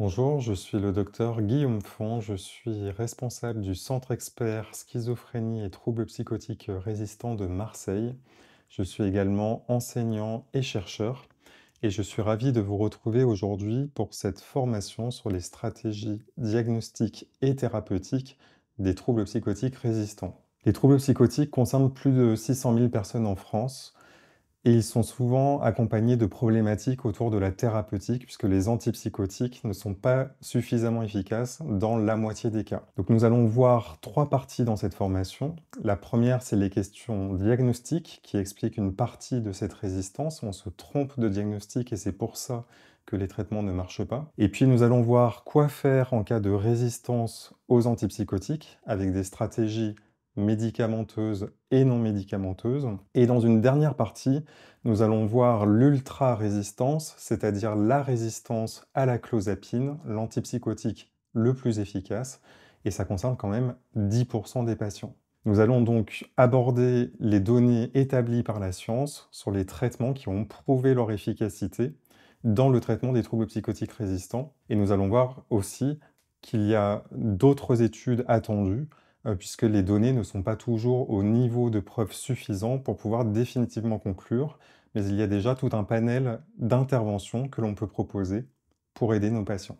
Bonjour, je suis le docteur Guillaume Font, je suis responsable du Centre expert schizophrénie et troubles psychotiques résistants de Marseille. Je suis également enseignant et chercheur et je suis ravi de vous retrouver aujourd'hui pour cette formation sur les stratégies diagnostiques et thérapeutiques des troubles psychotiques résistants. Les troubles psychotiques concernent plus de 600 000 personnes en France. Et ils sont souvent accompagnés de problématiques autour de la thérapeutique, puisque les antipsychotiques ne sont pas suffisamment efficaces dans la moitié des cas. Donc nous allons voir trois parties dans cette formation. La première, c'est les questions diagnostiques qui expliquent une partie de cette résistance. On se trompe de diagnostic et c'est pour ça que les traitements ne marchent pas. Et puis nous allons voir quoi faire en cas de résistance aux antipsychotiques avec des stratégies médicamenteuses et non médicamenteuses. Et dans une dernière partie, nous allons voir l'ultra-résistance, c'est-à-dire la résistance à la clozapine, l'antipsychotique le plus efficace, et ça concerne quand même 10% des patients. Nous allons donc aborder les données établies par la science sur les traitements qui ont prouvé leur efficacité dans le traitement des troubles psychotiques résistants, et nous allons voir aussi qu'il y a d'autres études attendues euh, puisque les données ne sont pas toujours au niveau de preuve suffisant pour pouvoir définitivement conclure, mais il y a déjà tout un panel d'interventions que l'on peut proposer pour aider nos patients.